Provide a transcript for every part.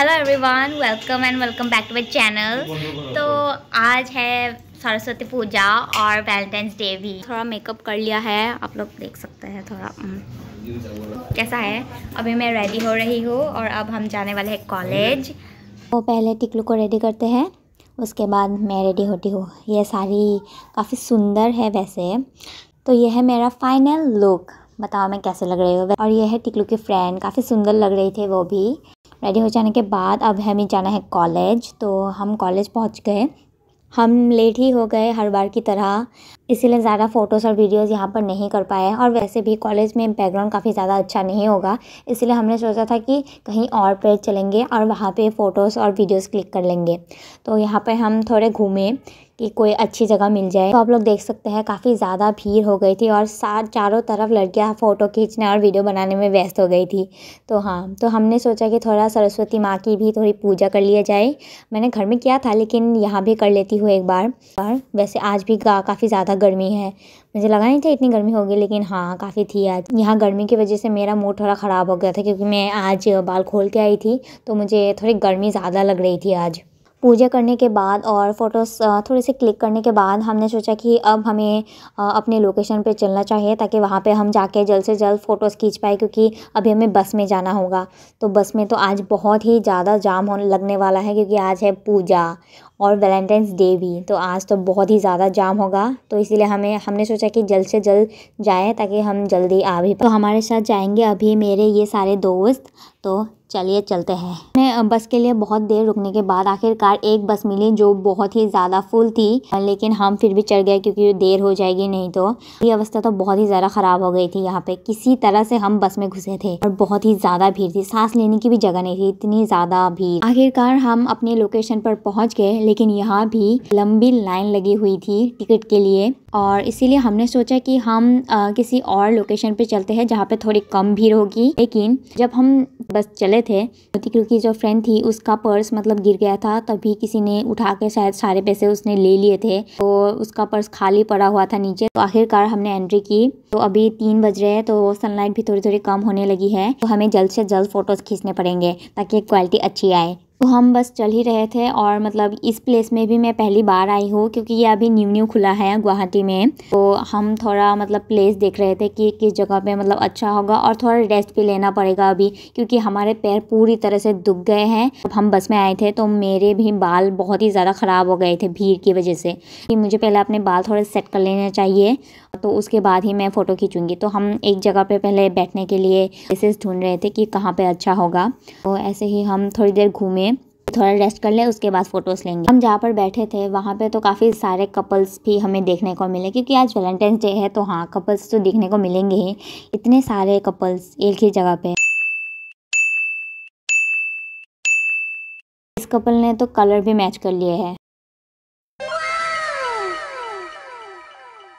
Hello everyone welcome and welcome back to my channel तो आज है सरस्वती पूजा और वैलेंटाइंस डे भी थोड़ा मेकअप कर लिया है आप लोग देख सकते हैं थोड़ा हम्म। कैसा है अभी मैं रेडी हो रही हूँ और अब हम जाने वाले हैं कॉलेज वो तो पहले टिकलू को रेडी करते हैं उसके बाद मैं रेडी होती हूँ ये साड़ी काफ़ी सुंदर है वैसे तो यह है मेरा फाइनल लुक बताओ मैं कैसे लग रही हूँ और यह है टिकलू की फ्रेंड काफ़ी सुंदर लग रही थी वो भी रेडी हो जाने के बाद अब हमें जाना है कॉलेज तो हम कॉलेज पहुंच गए हम लेट ही हो गए हर बार की तरह इसीलिए ज़्यादा फ़ोटोज़ और वीडियोज़ यहाँ पर नहीं कर पाए और वैसे भी कॉलेज में बैकग्राउंड काफ़ी ज़्यादा अच्छा नहीं होगा इसलिए हमने सोचा था कि कहीं और पे चलेंगे और वहाँ पर फ़ोटोज़ और वीडियोज़ क्लिक कर लेंगे तो यहाँ पर हम थोड़े घूमें कि कोई अच्छी जगह मिल जाए तो आप लोग देख सकते हैं काफ़ी ज़्यादा भीड़ हो गई थी और सात चारों तरफ लड़कियाँ फ़ोटो खींचने और वीडियो बनाने में व्यस्त हो गई थी तो हाँ तो हमने सोचा कि थोड़ा सरस्वती माँ की भी थोड़ी पूजा कर लिया जाए मैंने घर में किया था लेकिन यहाँ भी कर लेती हूँ एक बार और वैसे आज भी काफ़ी ज़्यादा गर्मी है मुझे लगा नहीं था इतनी गर्मी होगी लेकिन हाँ काफ़ी थी आज यहाँ गर्मी की वजह से मेरा मूड थोड़ा ख़राब हो गया था क्योंकि मैं आज बाल खोल के आई थी तो मुझे थोड़ी गर्मी ज़्यादा लग रही थी आज पूजा करने के बाद और फ़ोटोज़ थोड़े से क्लिक करने के बाद हमने सोचा कि अब हमें अपने लोकेशन पे चलना चाहिए ताकि वहाँ पे हम जाके जल्द से जल्द फ़ोटोज़ खींच पाए क्योंकि अभी हमें बस में जाना होगा तो बस में तो आज बहुत ही ज़्यादा जाम होने लगने वाला है क्योंकि आज है पूजा और वैलेंटाइंस डे भी तो आज तो बहुत ही ज़्यादा जाम होगा तो इसीलिए हमें हमने सोचा कि जल्द से जल्द जाए ताकि हम जल्दी आ भी तो हमारे साथ जाएंगे अभी मेरे ये सारे दोस्त तो चलिए चलते हैं मैं बस के लिए बहुत देर रुकने के बाद आखिरकार एक बस मिली जो बहुत ही ज़्यादा फुल थी लेकिन हम फिर भी चढ़ गए क्योंकि देर हो जाएगी नहीं तो ये अवस्था तो बहुत ही ज़्यादा ख़राब हो गई थी यहाँ पे किसी तरह से हम बस में घुसे थे और बहुत ही ज़्यादा भीड़ थी सांस लेने की भी जगह नहीं थी इतनी ज़्यादा भीड़ आखिरकार हम अपने लोकेशन पर पहुँच गए लेकिन यहाँ भी लंबी लाइन लगी हुई थी टिकट के लिए और इसीलिए हमने सोचा कि हम आ, किसी और लोकेशन पे चलते हैं जहाँ पे थोड़ी कम भीड़ होगी लेकिन जब हम बस चले थे ऋतिक की जो फ्रेंड थी उसका पर्स मतलब गिर गया था तभी किसी ने उठा के शायद सारे पैसे उसने ले लिए थे तो उसका पर्स खाली पड़ा हुआ था नीचे तो आखिरकार हमने एंट्री की तो अभी तीन बज रहे हैं तो सनलाइट भी थोड़ी थोड़ी कम होने लगी है तो हमें जल्द से जल्द फोटोज़ खींचने पड़ेंगे ताकि क्वालिटी अच्छी आए तो हम बस चल ही रहे थे और मतलब इस प्लेस में भी मैं पहली बार आई हूँ क्योंकि ये अभी न्यू न्यू खुला है गुवाहाटी में तो हम थोड़ा मतलब प्लेस देख रहे थे कि किस जगह पे मतलब अच्छा होगा और थोड़ा रेस्ट भी लेना पड़ेगा अभी क्योंकि हमारे पैर पूरी तरह से दुख गए हैं जब हम बस में आए थे तो मेरे भी बाल बहुत ही ज़्यादा ख़राब हो गए थे भीड़ की वजह से कि मुझे पहले अपने बाल थोड़े सेट कर लेने चाहिए तो उसके बाद ही मैं फ़ोटो खींचूँगी तो हम एक जगह पर पहले बैठने के लिए प्लेसेस ढूंढ रहे थे कि कहाँ पर अच्छा होगा तो ऐसे ही हम थोड़ी देर घूमें थोड़ा रेस्ट कर ले उसके बाद फोटोज़ लेंगे हम जहाँ पर बैठे थे वहाँ पे तो काफ़ी सारे कपल्स भी हमें देखने को मिले क्योंकि आज वैलेंटाइंस डे है तो हाँ कपल्स तो देखने को मिलेंगे ही इतने सारे कपल्स एक ही जगह पे इस कपल ने तो कलर भी मैच कर लिए है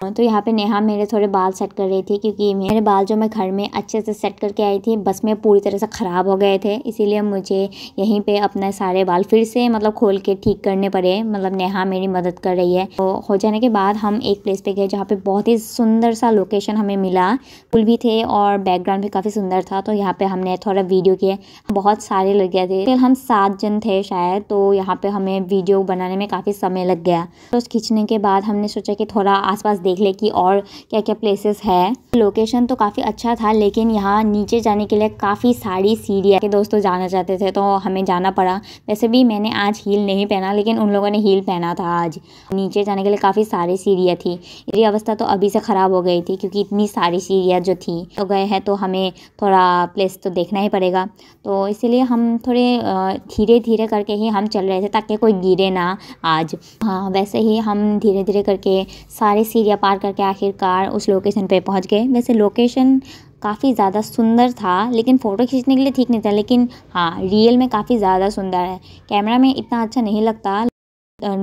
तो यहाँ पे नेहा मेरे थोड़े बाल सेट कर रही थी क्योंकि मेरे बाल जो मैं घर में अच्छे से सेट करके आई थी बस में पूरी तरह से ख़राब हो गए थे इसीलिए मुझे यहीं पे अपने सारे बाल फिर से मतलब खोल के ठीक करने पड़े मतलब नेहा मेरी मदद कर रही है तो हो जाने के बाद हम एक प्लेस पे गए जहाँ पे बहुत ही सुंदर सा लोकेशन हमें मिला पुल भी थे और बैकग्राउंड भी काफ़ी सुंदर था तो यहाँ पर हमने थोड़ा वीडियो किए बहुत सारे लग गए थे फिर हम सात जन थे शायद तो यहाँ पर हमें वीडियो बनाने में काफ़ी समय लग गया तो खींचने के बाद हमने सोचा कि थोड़ा आस देख ले कि और क्या क्या प्लेसेस है लोकेशन तो काफ़ी अच्छा था लेकिन यहाँ नीचे जाने के लिए काफ़ी सारी सीढ़ियाँ के दोस्तों तो जाना चाहते थे तो हमें जाना पड़ा वैसे भी मैंने आज हील नहीं पहना लेकिन उन लोगों ने हील पहना था आज नीचे जाने के लिए काफ़ी सारी सीढ़ियाँ थी मेरी अवस्था तो अभी से ख़राब हो गई थी क्योंकि इतनी सारी सीढ़ियाँ जो थी तो गए हैं तो हमें थोड़ा प्लेस तो देखना ही पड़ेगा तो इसीलिए हम थोड़े धीरे धीरे करके ही हम चल रहे थे ताकि कोई गिरे ना आज हाँ वैसे ही हम धीरे धीरे करके सारे सीढ़ियाँ पार करके आखिरकार उस लोकेशन पे पहुंच गए वैसे लोकेशन काफ़ी ज़्यादा सुंदर था लेकिन फ़ोटो खींचने के लिए ठीक नहीं था लेकिन हाँ रियल में काफ़ी ज़्यादा सुंदर है कैमरा में इतना अच्छा नहीं लगता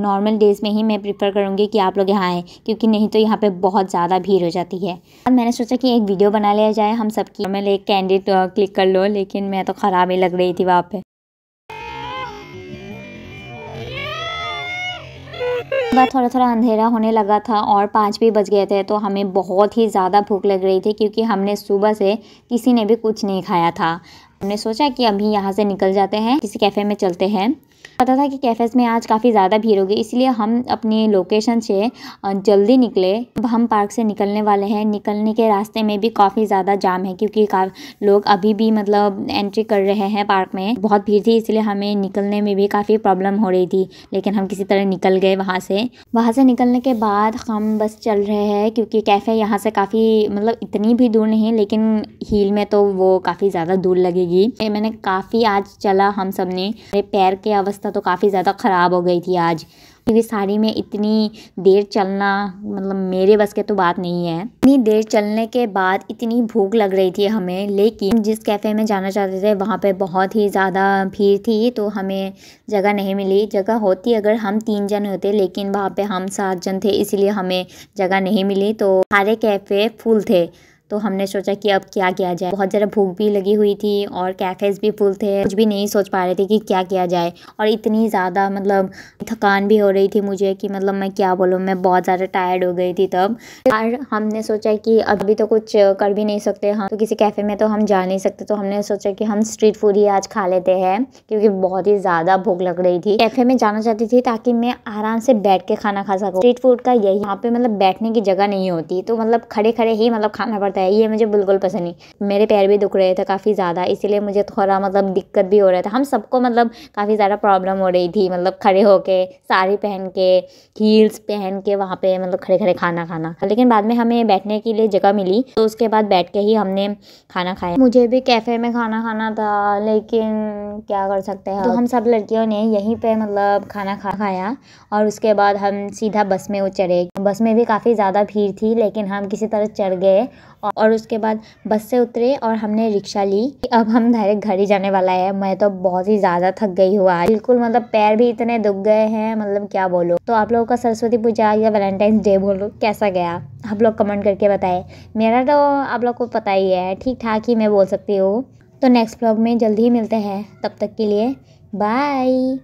नॉर्मल डेज़ में ही मैं प्रिफर करूँगी कि आप लोग यहाँ आएँ क्योंकि नहीं तो यहाँ पे बहुत ज़्यादा भीड़ हो जाती है अब मैंने सोचा कि एक वीडियो बना लिया जाए हम सबकी मैं एक कैंडिड क्लिक कर लो लेकिन मैं तो ख़राब ही लग रही थी वहाँ पे बाद थोड़ा थोड़ा अंधेरा होने लगा था और पाँच भी बज गए थे तो हमें बहुत ही ज़्यादा भूख लग रही थी क्योंकि हमने सुबह से किसी ने भी कुछ नहीं खाया था हमने सोचा कि अभी यहाँ से निकल जाते हैं किसी कैफ़े में चलते हैं पता था कि कैफ़ेज़ में आज काफ़ी ज़्यादा भीड़ होगी इसलिए हम अपनी लोकेशन से जल्दी निकले अब हम पार्क से निकलने वाले हैं निकलने के रास्ते में भी काफ़ी ज़्यादा जाम है क्योंकि लोग अभी भी मतलब एंट्री कर रहे हैं पार्क में बहुत भीड़ थी इसलिए हमें निकलने में भी काफ़ी प्रॉब्लम हो रही थी लेकिन हम किसी तरह निकल गए वहाँ से वहाँ से निकलने के बाद हम बस चल रहे हैं क्योंकि कैफ़े यहाँ से काफ़ी मतलब इतनी भी दूर नहीं लेकिन हील में तो वो काफ़ी ज़्यादा दूर लगेगी मैंने काफ़ी आज चला हम सब ने पैर के अवस्था तो काफ़ी ज़्यादा ख़राब हो गई थी आज क्योंकि साड़ी में इतनी देर चलना मतलब मेरे बस के तो बात नहीं है इतनी देर चलने के बाद इतनी भूख लग रही थी हमें लेकिन जिस कैफ़े में जाना चाहते थे वहाँ पे बहुत ही ज़्यादा भीड़ थी तो हमें जगह नहीं मिली जगह होती अगर हम तीन जन होते लेकिन वहाँ पे हम सात जन थे इसीलिए हमें जगह नहीं मिली तो सारे कैफ़े फुल थे तो हमने सोचा कि अब क्या किया जाए बहुत ज़रा भूख भी लगी हुई थी और कैफेज़ भी फुल थे कुछ भी नहीं सोच पा रहे थे कि क्या किया जाए और इतनी ज़्यादा मतलब थकान भी हो रही थी मुझे कि मतलब मैं क्या बोलूँ मैं बहुत ज़्यादा टायर्ड हो गई थी तब और हमने सोचा कि अभी तो कुछ कर भी नहीं सकते हम तो किसी कैफ़े में तो हम जा नहीं सकते तो हमने सोचा कि हम स्ट्रीट फूड ही आज खा लेते हैं क्योंकि बहुत ही ज़्यादा भूख लग रही थी कैफ़े में जाना चाहती थी ताकि मैं आराम से बैठ के खाना खा सकूँ स्ट्रीट फूड का यही यहाँ पर मतलब बैठने की जगह नहीं होती तो मतलब खड़े खड़े ही मतलब खाना पड़ता होता है ये मुझे बिल्कुल पसंद नहीं मेरे पैर भी दुख रहे थे काफ़ी ज़्यादा इसीलिए मुझे थोड़ा मतलब दिक्कत भी हो रहा था हम सबको मतलब काफ़ी ज़्यादा प्रॉब्लम हो रही थी मतलब खड़े होके साड़ी पहन के हील्स पहन के वहाँ पे मतलब खड़े खड़े खाना खाना लेकिन बाद में हमें बैठने के लिए जगह मिली तो उसके बाद बैठ के ही हमने खाना खाया मुझे भी कैफ़े में खाना खाना था लेकिन क्या कर सकते हैं तो हम सब लड़कियों ने यहीं पर मतलब खाना खा खाया और उसके बाद हम सीधा बस में वो चढ़े बस में भी काफ़ी ज़्यादा भीड़ थी लेकिन हम किसी तरह चढ़ गए और उसके बाद बस से उतरे और हमने रिक्शा ली अब हम डायरेक्ट घर ही जाने वाला है मैं तो बहुत ही ज़्यादा थक गई हुआ बिल्कुल मतलब पैर भी इतने दुख गए हैं मतलब क्या बोलो तो आप लोगों का सरस्वती पूजा या वैलेंटाइन डे बोलो कैसा गया आप लोग कमेंट करके बताए मेरा तो आप लोग को पता ही है ठीक ठाक ही मैं बोल सकती हूँ तो नेक्स्ट ब्लॉग में जल्दी ही मिलते हैं तब तक के लिए बाय